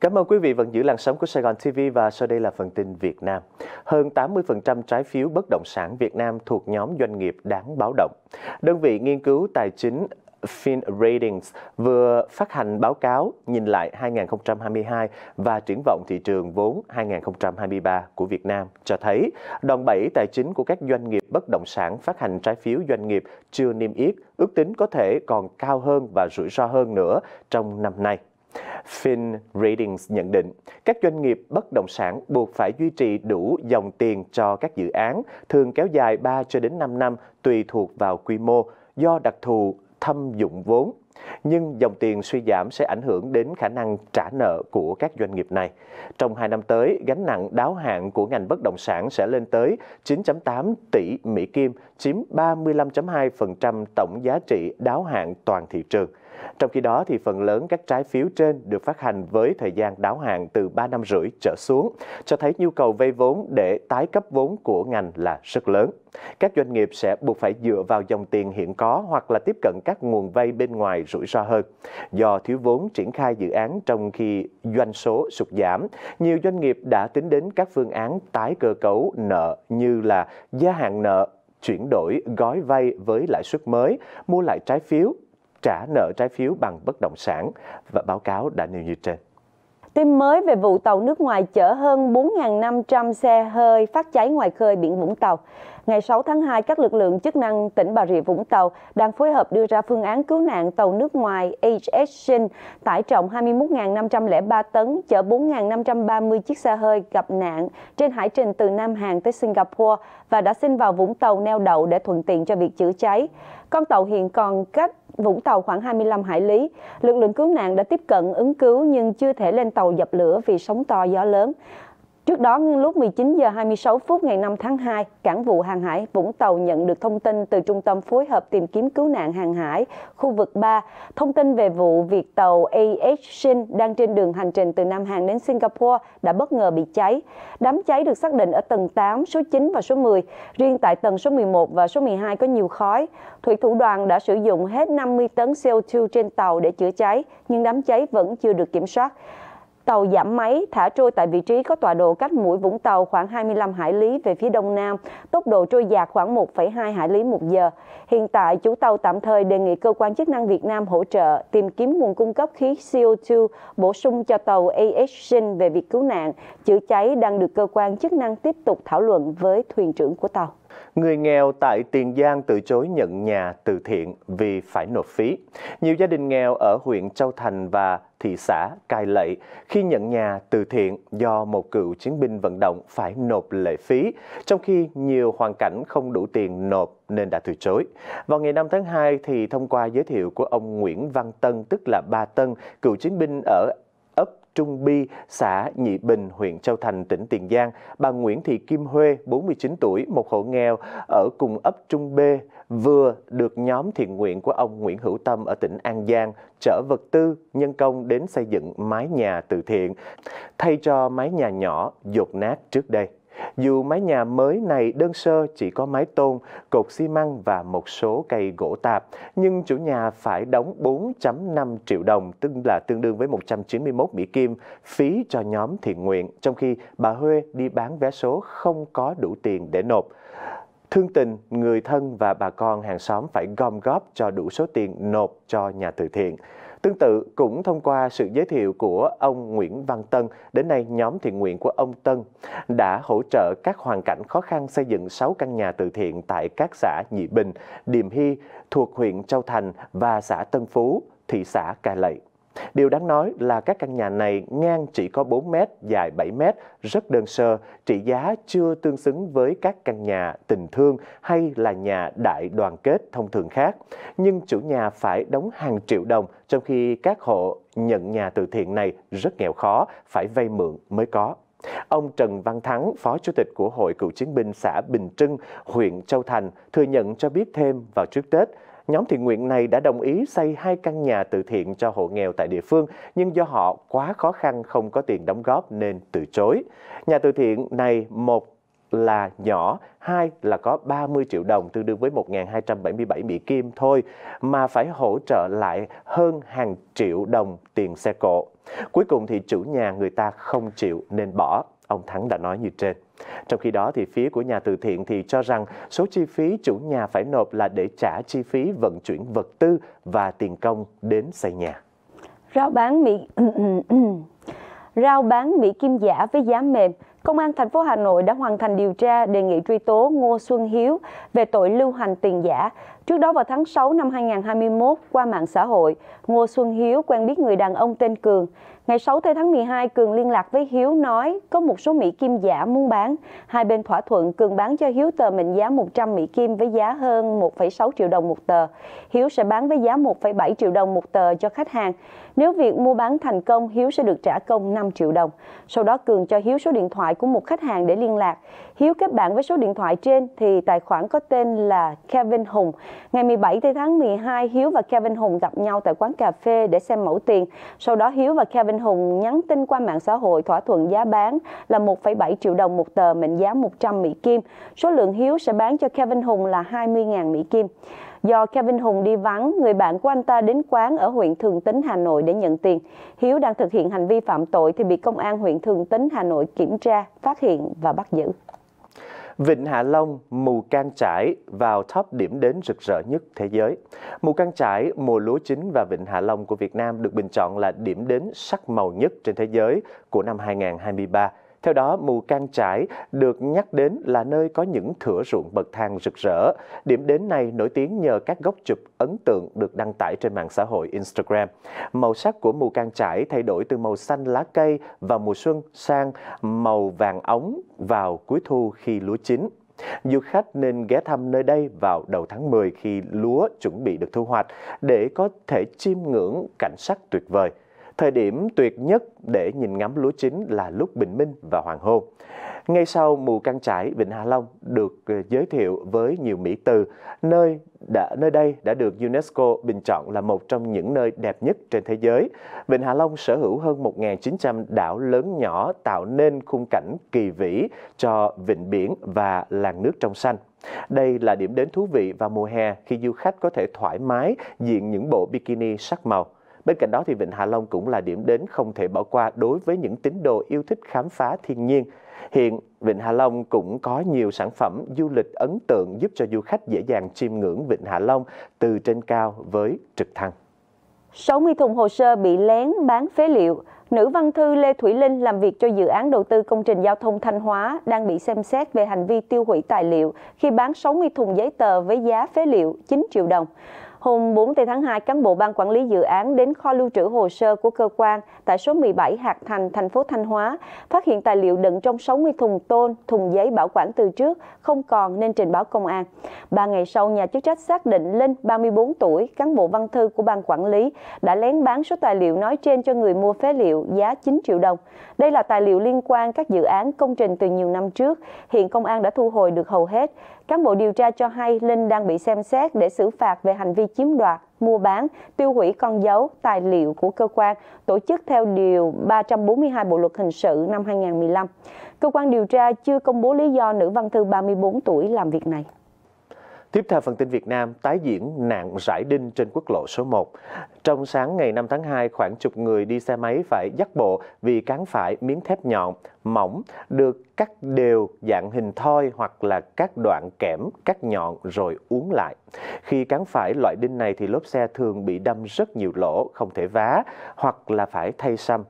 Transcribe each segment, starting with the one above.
Cảm ơn quý vị vẫn giữ làn sóng của Sài Gòn TV và sau đây là phần tin Việt Nam. Hơn 80% trái phiếu bất động sản Việt Nam thuộc nhóm doanh nghiệp đáng báo động. Đơn vị nghiên cứu tài chính Fin Ratings vừa phát hành báo cáo nhìn lại 2022 và triển vọng thị trường vốn 2023 của Việt Nam cho thấy đòn bẩy tài chính của các doanh nghiệp bất động sản phát hành trái phiếu doanh nghiệp chưa niêm yết ước tính có thể còn cao hơn và rủi ro hơn nữa trong năm nay. Fin Ratings nhận định, các doanh nghiệp bất động sản buộc phải duy trì đủ dòng tiền cho các dự án, thường kéo dài 3 cho đến 5 năm tùy thuộc vào quy mô do đặc thù thâm dụng vốn. Nhưng dòng tiền suy giảm sẽ ảnh hưởng đến khả năng trả nợ của các doanh nghiệp này. Trong 2 năm tới, gánh nặng đáo hạn của ngành bất động sản sẽ lên tới 9.8 tỷ Mỹ Kim, chiếm 35.2% tổng giá trị đáo hạn toàn thị trường. Trong khi đó, thì phần lớn các trái phiếu trên được phát hành với thời gian đáo hạn từ 3 năm rưỡi trở xuống, cho thấy nhu cầu vay vốn để tái cấp vốn của ngành là rất lớn. Các doanh nghiệp sẽ buộc phải dựa vào dòng tiền hiện có hoặc là tiếp cận các nguồn vay bên ngoài rủi ro hơn. Do thiếu vốn triển khai dự án trong khi doanh số sụt giảm, nhiều doanh nghiệp đã tính đến các phương án tái cơ cấu nợ như là gia hạn nợ, chuyển đổi gói vay với lãi suất mới, mua lại trái phiếu trả nợ trái phiếu bằng bất động sản và báo cáo đã nêu như trên. Tin mới về vụ tàu nước ngoài chở hơn 4.500 xe hơi phát cháy ngoài khơi biển Vũng Tàu. Ngày 6 tháng 2, các lực lượng chức năng tỉnh Bà Rịa Vũng Tàu đang phối hợp đưa ra phương án cứu nạn tàu nước ngoài HS Shin tải trọng 21.503 tấn chở 4.530 chiếc xe hơi gặp nạn trên hải trình từ Nam Hàn tới Singapore và đã xin vào Vũng Tàu neo đậu để thuận tiện cho việc chữa cháy. Con tàu hiện còn cách Vũng Tàu khoảng 25 hải lý. Lực lượng cứu nạn đã tiếp cận ứng cứu nhưng chưa thể lên tàu dập lửa vì sóng to gió lớn. Trước đó, lúc 19 giờ 26 phút ngày 5 tháng 2, Cảng vụ Hàng hải Vũng Tàu nhận được thông tin từ Trung tâm Phối hợp Tìm kiếm Cứu nạn Hàng hải khu vực 3, thông tin về vụ việc tàu AH Shin đang trên đường hành trình từ Nam Hàn đến Singapore đã bất ngờ bị cháy. Đám cháy được xác định ở tầng 8, số 9 và số 10, riêng tại tầng số 11 và số 12 có nhiều khói. Thủy thủ đoàn đã sử dụng hết 50 tấn CO2 trên tàu để chữa cháy, nhưng đám cháy vẫn chưa được kiểm soát tàu giảm máy thả trôi tại vị trí có tọa độ cách mũi Vũng Tàu khoảng 25 hải lý về phía đông nam, tốc độ trôi dạt khoảng 1,2 hải lý một giờ. Hiện tại, chủ tàu tạm thời đề nghị cơ quan chức năng Việt Nam hỗ trợ tìm kiếm nguồn cung cấp khí CO2 bổ sung cho tàu Aegean về việc cứu nạn, chữa cháy đang được cơ quan chức năng tiếp tục thảo luận với thuyền trưởng của tàu. Người nghèo tại Tiền Giang từ chối nhận nhà từ thiện vì phải nộp phí. Nhiều gia đình nghèo ở huyện Châu Thành và thị xã Cai Lậy khi nhận nhà từ thiện do một cựu chiến binh vận động phải nộp lệ phí, trong khi nhiều hoàn cảnh không đủ tiền nộp nên đã từ chối. Vào ngày 5 tháng 2 thì thông qua giới thiệu của ông Nguyễn Văn Tân tức là Ba Tân, cựu chiến binh ở ấp Trung Bi, xã Nhị Bình, huyện Châu Thành, tỉnh Tiền Giang. Bà Nguyễn Thị Kim Huê, 49 tuổi, một hộ nghèo ở cùng ấp Trung B, vừa được nhóm thiện nguyện của ông Nguyễn Hữu Tâm ở tỉnh An Giang chở vật tư, nhân công đến xây dựng mái nhà từ thiện, thay cho mái nhà nhỏ dột nát trước đây. Dù mái nhà mới này đơn sơ chỉ có mái tôn, cột xi măng và một số cây gỗ tạp, nhưng chủ nhà phải đóng 4.5 triệu đồng, tức là tương đương với 191 Mỹ Kim, phí cho nhóm thiện nguyện, trong khi bà Huê đi bán vé số không có đủ tiền để nộp. Thương tình, người thân và bà con hàng xóm phải gom góp cho đủ số tiền nộp cho nhà từ thiện. Tương tự, cũng thông qua sự giới thiệu của ông Nguyễn Văn Tân, đến nay nhóm thiện nguyện của ông Tân đã hỗ trợ các hoàn cảnh khó khăn xây dựng 6 căn nhà từ thiện tại các xã Nhị Bình, Điềm Hy thuộc huyện Châu Thành và xã Tân Phú, thị xã Cai Lậy. Điều đáng nói là các căn nhà này ngang chỉ có 4 mét, dài 7 mét, rất đơn sơ, trị giá chưa tương xứng với các căn nhà tình thương hay là nhà đại đoàn kết thông thường khác. Nhưng chủ nhà phải đóng hàng triệu đồng, trong khi các hộ nhận nhà từ thiện này rất nghèo khó, phải vay mượn mới có. Ông Trần Văn Thắng, Phó Chủ tịch của Hội Cựu Chiến binh xã Bình Trưng, huyện Châu Thành, thừa nhận cho biết thêm vào trước Tết, Nhóm thiện nguyện này đã đồng ý xây hai căn nhà từ thiện cho hộ nghèo tại địa phương, nhưng do họ quá khó khăn không có tiền đóng góp nên từ chối. Nhà từ thiện này một là nhỏ, hai là có 30 triệu đồng tương đương với 1.277 Mỹ Kim thôi mà phải hỗ trợ lại hơn hàng triệu đồng tiền xe cộ. Cuối cùng thì chủ nhà người ta không chịu nên bỏ, ông Thắng đã nói như trên. Trong khi đó, thì phía của nhà từ thiện thì cho rằng số chi phí chủ nhà phải nộp là để trả chi phí vận chuyển vật tư và tiền công đến xây nhà. Rau bán Mỹ rau bán Mỹ Kim giả với giá mềm. Công an thành phố Hà Nội đã hoàn thành điều tra đề nghị truy tố Ngô Xuân Hiếu về tội lưu hành tiền giả. Trước đó vào tháng 6 năm 2021, qua mạng xã hội, Ngô Xuân Hiếu quen biết người đàn ông tên Cường. Ngày 6 tháng 12, Cường liên lạc với Hiếu nói có một số Mỹ Kim giả muốn bán. Hai bên thỏa thuận Cường bán cho Hiếu tờ mệnh giá 100 Mỹ Kim với giá hơn 1,6 triệu đồng một tờ. Hiếu sẽ bán với giá 1,7 triệu đồng một tờ cho khách hàng. Nếu việc mua bán thành công, Hiếu sẽ được trả công 5 triệu đồng. Sau đó Cường cho Hiếu số điện thoại của một khách hàng để liên lạc. Hiếu kết bạn với số điện thoại trên thì tài khoản có tên là Kevin Hùng. Ngày 17 tháng 12, Hiếu và Kevin Hùng gặp nhau tại quán cà phê để xem mẫu tiền. Sau đó Hiếu và Kevin Hùng nhắn tin qua mạng xã hội thỏa thuận giá bán là 1,7 triệu đồng một tờ mệnh giá 100 Mỹ Kim. Số lượng Hiếu sẽ bán cho Kevin Hùng là 20.000 Mỹ Kim. Do Kevin Hùng đi vắng, người bạn của anh ta đến quán ở huyện Thường Tín, Hà Nội để nhận tiền. Hiếu đang thực hiện hành vi phạm tội thì bị công an huyện Thường Tín, Hà Nội kiểm tra, phát hiện và bắt giữ. Vịnh Hạ Long, Mù Cang trải vào top điểm đến rực rỡ nhất thế giới. Mù Cang trải, mùa lúa chín và Vịnh Hạ Long của Việt Nam được bình chọn là điểm đến sắc màu nhất trên thế giới của năm 2023. Theo đó, Mù Cang Trải được nhắc đến là nơi có những thửa ruộng bậc thang rực rỡ. Điểm đến này nổi tiếng nhờ các góc chụp ấn tượng được đăng tải trên mạng xã hội Instagram. Màu sắc của Mù Cang Trải thay đổi từ màu xanh lá cây vào mùa xuân sang màu vàng ống vào cuối thu khi lúa chín. Du khách nên ghé thăm nơi đây vào đầu tháng 10 khi lúa chuẩn bị được thu hoạch để có thể chiêm ngưỡng cảnh sắc tuyệt vời. Thời điểm tuyệt nhất để nhìn ngắm lúa chín là lúc bình minh và hoàng hôn. Ngay sau mù căng trải Vịnh Hạ Long được ờ, giới thiệu với nhiều mỹ từ, nơi đã nơi đây đã được UNESCO bình chọn là một trong những nơi đẹp nhất trên thế giới. Vịnh Hạ Long sở hữu hơn 1.900 đảo lớn nhỏ tạo nên khung cảnh kỳ vĩ cho vịnh biển và làng nước trong xanh. Đây là điểm đến thú vị vào mùa hè khi du khách có thể thoải mái diện những bộ bikini sắc màu. Bên cạnh đó thì Vịnh Hạ Long cũng là điểm đến không thể bỏ qua đối với những tín đồ yêu thích khám phá thiên nhiên. Hiện Vịnh Hạ Long cũng có nhiều sản phẩm du lịch ấn tượng giúp cho du khách dễ dàng chiêm ngưỡng Vịnh Hạ Long từ trên cao với trực thăng. 60 thùng hồ sơ bị lén bán phế liệu. Nữ văn thư Lê Thủy Linh làm việc cho dự án đầu tư công trình giao thông Thanh Hóa đang bị xem xét về hành vi tiêu hủy tài liệu khi bán 60 thùng giấy tờ với giá phế liệu 9 triệu đồng. Hôm 4 tháng 2, cán bộ ban quản lý dự án đến kho lưu trữ hồ sơ của cơ quan tại số 17 Hạc Thành, thành phố Thanh Hóa, phát hiện tài liệu đựng trong 60 thùng tôn, thùng giấy bảo quản từ trước không còn nên trình báo công an. Ba ngày sau, nhà chức trách xác định Linh, 34 tuổi, cán bộ văn thư của ban quản lý, đã lén bán số tài liệu nói trên cho người mua phế liệu giá 9 triệu đồng. Đây là tài liệu liên quan các dự án công trình từ nhiều năm trước. Hiện công an đã thu hồi được hầu hết. Cán bộ điều tra cho hay Linh đang bị xem xét để xử phạt về hành vi chiếm đoạt, mua bán, tiêu hủy con dấu, tài liệu của cơ quan, tổ chức theo Điều 342 Bộ Luật Hình sự năm 2015. Cơ quan điều tra chưa công bố lý do nữ văn thư 34 tuổi làm việc này. Tiếp theo phần tin Việt Nam, tái diễn nạn rải đinh trên quốc lộ số 1. Trong sáng ngày 5 tháng 2, khoảng chục người đi xe máy phải dắt bộ vì cán phải miếng thép nhọn, mỏng, được cắt đều dạng hình thoi hoặc là các đoạn kẽm cắt nhọn rồi uốn lại. Khi cán phải loại đinh này thì lốp xe thường bị đâm rất nhiều lỗ, không thể vá hoặc là phải thay xăm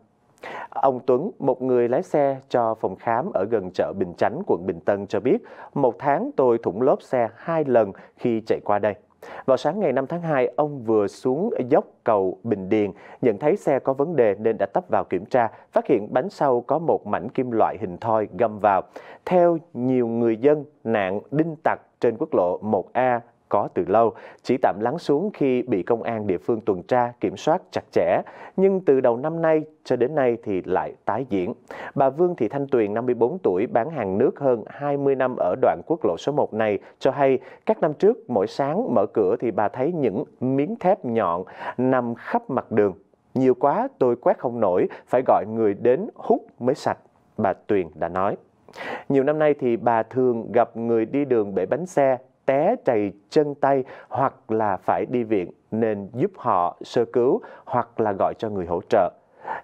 Ông Tuấn, một người lái xe cho phòng khám ở gần chợ Bình Chánh, quận Bình Tân cho biết, một tháng tôi thủng lốp xe hai lần khi chạy qua đây. Vào sáng ngày 5 tháng 2, ông vừa xuống dốc cầu Bình Điền, nhận thấy xe có vấn đề nên đã tấp vào kiểm tra, phát hiện bánh sau có một mảnh kim loại hình thoi găm vào. Theo nhiều người dân, nạn đinh tặc trên quốc lộ 1A có từ lâu, chỉ tạm lắng xuống khi bị công an địa phương tuần tra kiểm soát chặt chẽ, nhưng từ đầu năm nay cho đến nay thì lại tái diễn. Bà Vương Thị Thanh Tuyền 54 tuổi bán hàng nước hơn 20 năm ở đoạn quốc lộ số 1 này cho hay các năm trước mỗi sáng mở cửa thì bà thấy những miếng thép nhọn nằm khắp mặt đường. Nhiều quá tôi quét không nổi, phải gọi người đến hút mới sạch, bà Tuyền đã nói. Nhiều năm nay thì bà thường gặp người đi đường bể bánh xe té trầy chân tay hoặc là phải đi viện nên giúp họ sơ cứu hoặc là gọi cho người hỗ trợ.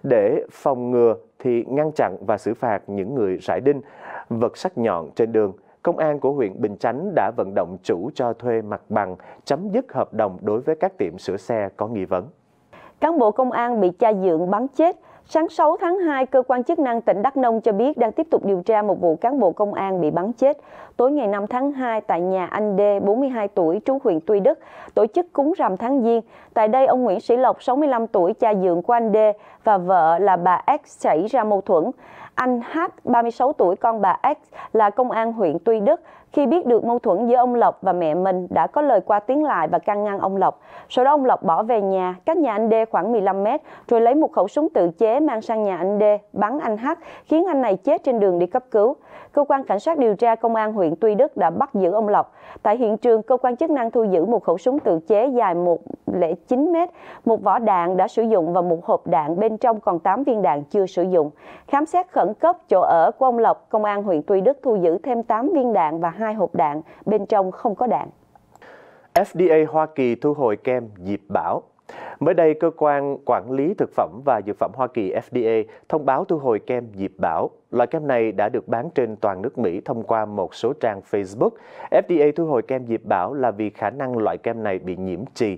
Để phòng ngừa thì ngăn chặn và xử phạt những người rải đinh, vật sắc nhọn trên đường, Công an của huyện Bình Chánh đã vận động chủ cho thuê mặt bằng chấm dứt hợp đồng đối với các tiệm sửa xe có nghi vấn. Cán bộ công an bị cha dượng bắn chết Sáng 6 tháng 2, cơ quan chức năng tỉnh Đắk Nông cho biết đang tiếp tục điều tra một vụ cán bộ công an bị bắn chết. Tối ngày 5 tháng 2, tại nhà anh D, 42 tuổi, trú huyện Tuy Đức, tổ chức cúng rằm tháng Giêng. Tại đây, ông Nguyễn Sĩ Lộc, 65 tuổi, cha dượng của anh D và vợ là bà X xảy ra mâu thuẫn. Anh H, 36 tuổi, con bà X là công an huyện Tuy Đức, khi biết được mâu thuẫn giữa ông Lộc và mẹ mình đã có lời qua tiếng lại và can ngăn ông Lộc. Sau đó ông Lộc bỏ về nhà, cách nhà anh D khoảng 15 mét, rồi lấy một khẩu súng tự chế mang sang nhà anh D, bắn anh H, khiến anh này chết trên đường đi cấp cứu. Cơ quan cảnh sát điều tra công an huyện Tuy Đức đã bắt giữ ông Lộc. Tại hiện trường, cơ quan chức năng thu giữ một khẩu súng tự chế dài 109 mét, một vỏ đạn đã sử dụng và một hộp đạn bên trong còn 8 viên đạn chưa sử dụng. Khám xét khẩn khẩn cấp chỗ ở của ông Lộc, công an huyện Tuy Đức thu giữ thêm 8 viên đạn và hai hộp đạn, bên trong không có đạn. FDA Hoa Kỳ thu hồi kem dịp bão Mới đây, cơ quan quản lý thực phẩm và dược phẩm Hoa Kỳ FDA thông báo thu hồi kem dịp bão. Loại kem này đã được bán trên toàn nước Mỹ thông qua một số trang Facebook. FDA thu hồi kem dịp bão là vì khả năng loại kem này bị nhiễm trì.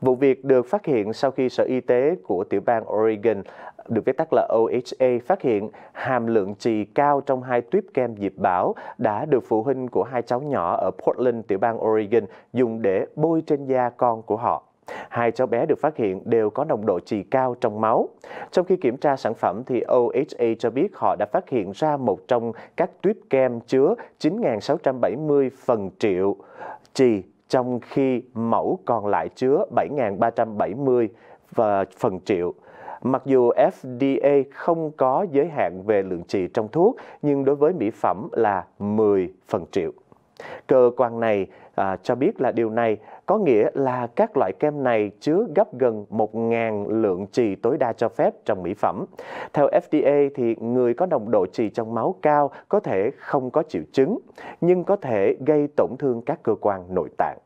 Vụ việc được phát hiện sau khi Sở Y tế của tiểu bang Oregon được viết tắt là OHA phát hiện hàm lượng trì cao trong hai tuyếp kem dịp bão đã được phụ huynh của hai cháu nhỏ ở Portland, tiểu bang Oregon dùng để bôi trên da con của họ. Hai cháu bé được phát hiện đều có nồng độ trì cao trong máu. Trong khi kiểm tra sản phẩm thì OHA cho biết họ đã phát hiện ra một trong các tuyếp kem chứa 9.670 phần triệu trì, trong khi mẫu còn lại chứa 7.370 và phần triệu. Mặc dù FDA không có giới hạn về lượng trì trong thuốc, nhưng đối với mỹ phẩm là 10 phần triệu. Cơ quan này à, cho biết là điều này có nghĩa là các loại kem này chứa gấp gần 1.000 lượng trì tối đa cho phép trong mỹ phẩm. Theo FDA thì người có nồng độ trì trong máu cao có thể không có triệu chứng nhưng có thể gây tổn thương các cơ quan nội tạng.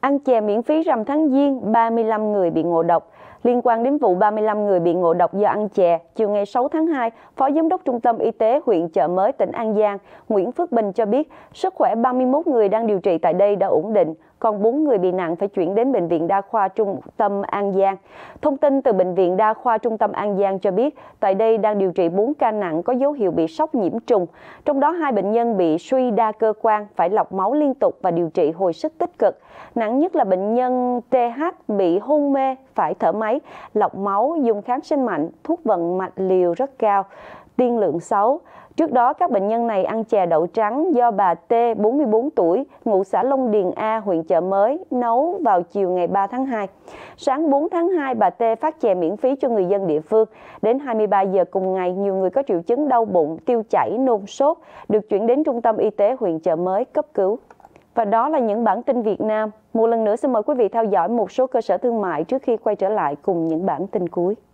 Ăn chè miễn phí rằm tháng Giêng, 35 người bị ngộ độc. Liên quan đến vụ 35 người bị ngộ độc do ăn chè, chiều ngày 6 tháng 2, Phó Giám đốc Trung tâm Y tế huyện Chợ Mới, tỉnh An Giang, Nguyễn Phước Bình cho biết, sức khỏe 31 người đang điều trị tại đây đã ổn định còn 4 người bị nặng phải chuyển đến Bệnh viện Đa khoa Trung tâm An Giang. Thông tin từ Bệnh viện Đa khoa Trung tâm An Giang cho biết, tại đây đang điều trị 4 ca nặng có dấu hiệu bị sốc nhiễm trùng. Trong đó, hai bệnh nhân bị suy đa cơ quan, phải lọc máu liên tục và điều trị hồi sức tích cực. Nặng nhất là bệnh nhân TH bị hôn mê, phải thở máy, lọc máu, dùng kháng sinh mạnh, thuốc vận mạch liều rất cao, tiên lượng xấu. Trước đó, các bệnh nhân này ăn chè đậu trắng do bà T, 44 tuổi, ngụ xã Long Điền A, huyện Chợ Mới, nấu vào chiều ngày 3 tháng 2. Sáng 4 tháng 2, bà T phát chè miễn phí cho người dân địa phương. Đến 23 giờ cùng ngày, nhiều người có triệu chứng đau bụng, tiêu chảy, nôn sốt, được chuyển đến Trung tâm Y tế huyện Chợ Mới cấp cứu. Và đó là những bản tin Việt Nam. Một lần nữa xin mời quý vị theo dõi một số cơ sở thương mại trước khi quay trở lại cùng những bản tin cuối.